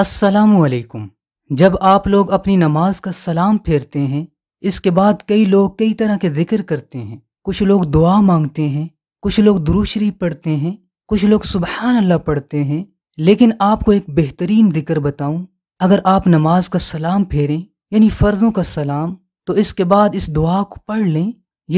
असलकुम जब आप लोग अपनी नमाज का सलाम फेरते हैं इसके बाद कई लोग कई तरह के जिक्र करते हैं कुछ लोग दुआ मांगते हैं कुछ लोग दुरुशरी पढ़ते हैं कुछ लोग सुबहान अल्लाह पढ़ते हैं लेकिन आपको एक बेहतरीन जिक्र बताऊं अगर आप नमाज का सलाम फेरें यानी फ़र्ज़ों का सलाम तो इसके बाद इस दुआ को पढ़ लें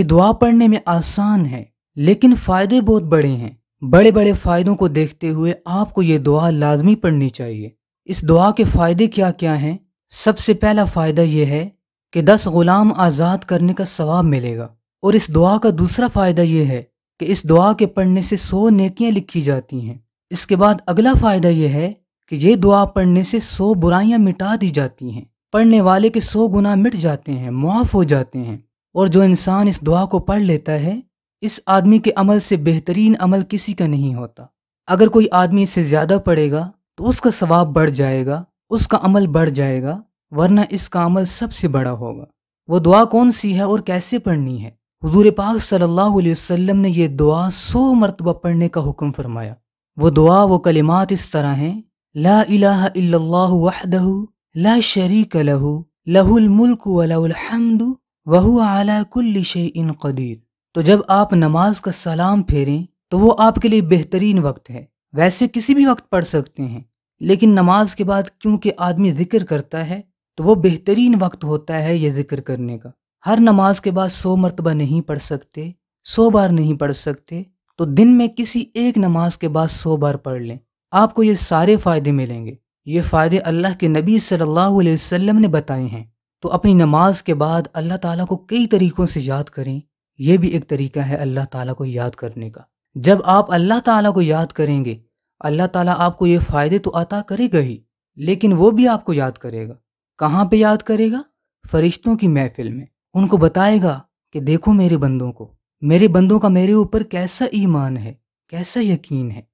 ये दुआ पढ़ने में आसान है लेकिन फ़ायदे बहुत बड़े हैं बड़े बड़े फ़ायदों को देखते हुए आपको ये दुआ लाजमी पढ़नी चाहिए इस दुआ के फ़ायदे क्या क्या हैं सबसे पहला फ़ायदा यह है कि दस ग़ुलाम आज़ाद करने का सवाब मिलेगा और इस दुआ का दूसरा फ़ायदा यह है कि इस दुआ के पढ़ने से सौ नेकियां लिखी जाती हैं इसके बाद अगला फ़ायदा यह है कि ये दुआ पढ़ने से सौ बुराइयां मिटा दी जाती हैं पढ़ने वाले के सौ गुना मिट जाते हैं मुआफ़ हो जाते हैं और जो इंसान इस दुआ को पढ़ लेता है इस आदमी के अमल से बेहतरीन अमल किसी का नहीं होता अगर कोई आदमी इससे ज़्यादा पढ़ेगा तो उसका सवाब बढ़ जाएगा उसका अमल बढ़ जाएगा वरना इसका अमल सबसे बड़ा होगा वो दुआ कौन सी है और कैसे पढ़नी है हजूर पाक सल्लल्लाहु अलैहि वसल्लम ने यह दुआ सौ मरतबा पढ़ने का हुक्म फरमाया वो दुआ वो कलिमात इस तरह हैं ला इलाह इल्लल्लाहु वहदहु ला शरीक लहु लहुल मुल्क वलहुल हम्द वहु अला कुल्ली शैइन कदीर तो जब आप नमाज का सलाम फेरें तो वो आपके लिए बेहतरीन वक्त है वैसे किसी भी वक्त पढ़ सकते हैं लेकिन नमाज के बाद क्योंकि आदमी जिक्र करता है तो वो बेहतरीन वक्त होता है ये जिक्र करने का हर नमाज के बाद सौ मरतबा नहीं पढ़ सकते सौ बार नहीं पढ़ सकते तो दिन में किसी एक नमाज के बाद सौ बार पढ़ लें आपको ये सारे फ़ायदे मिलेंगे ये फ़ायदे अल्लाह के नबी सल्लल्लाहु अलैहि वसल्लम ने बताए हैं तो अपनी नमाज के बाद अल्लाह ताला को कई तरीक़ों से याद करें यह भी एक तरीका है अल्लाह ताला को याद करने का जब आप अल्लाह ताला को याद करेंगे अल्लाह ताला आपको ये फ़ायदे तो अता करेगा ही लेकिन वो भी आपको याद करेगा कहाँ पे याद करेगा फरिश्तों की महफिल में उनको बताएगा कि देखो मेरे बंदों को मेरे बंदों का मेरे ऊपर कैसा ईमान है कैसा यकीन है